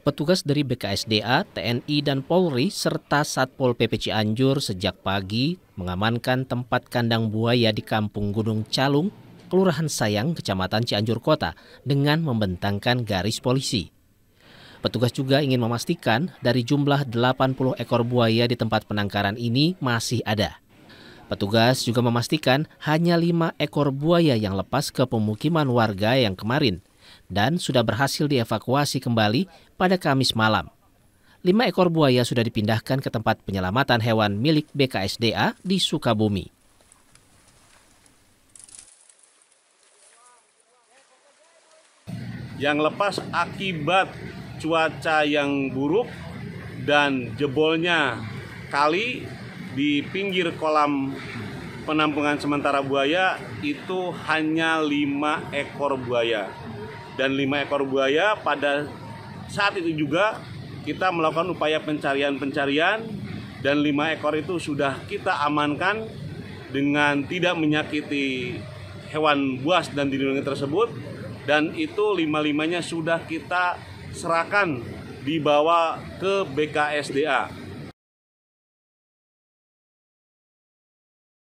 Petugas dari BKSDA, TNI, dan Polri serta Satpol PP Cianjur sejak pagi mengamankan tempat kandang buaya di Kampung Gunung Calung, Kelurahan Sayang, Kecamatan Cianjur Kota dengan membentangkan garis polisi. Petugas juga ingin memastikan dari jumlah 80 ekor buaya di tempat penangkaran ini masih ada. Petugas juga memastikan hanya lima ekor buaya yang lepas ke pemukiman warga yang kemarin – dan sudah berhasil dievakuasi kembali pada Kamis malam. Lima ekor buaya sudah dipindahkan ke tempat penyelamatan hewan milik BKSDA di Sukabumi. Yang lepas akibat cuaca yang buruk dan jebolnya kali di pinggir kolam penampungan sementara buaya itu hanya lima ekor buaya dan lima ekor buaya pada saat itu juga kita melakukan upaya pencarian-pencarian dan lima ekor itu sudah kita amankan dengan tidak menyakiti hewan buas dan dilindungi tersebut dan itu lima-limanya sudah kita serahkan dibawa ke BKSDA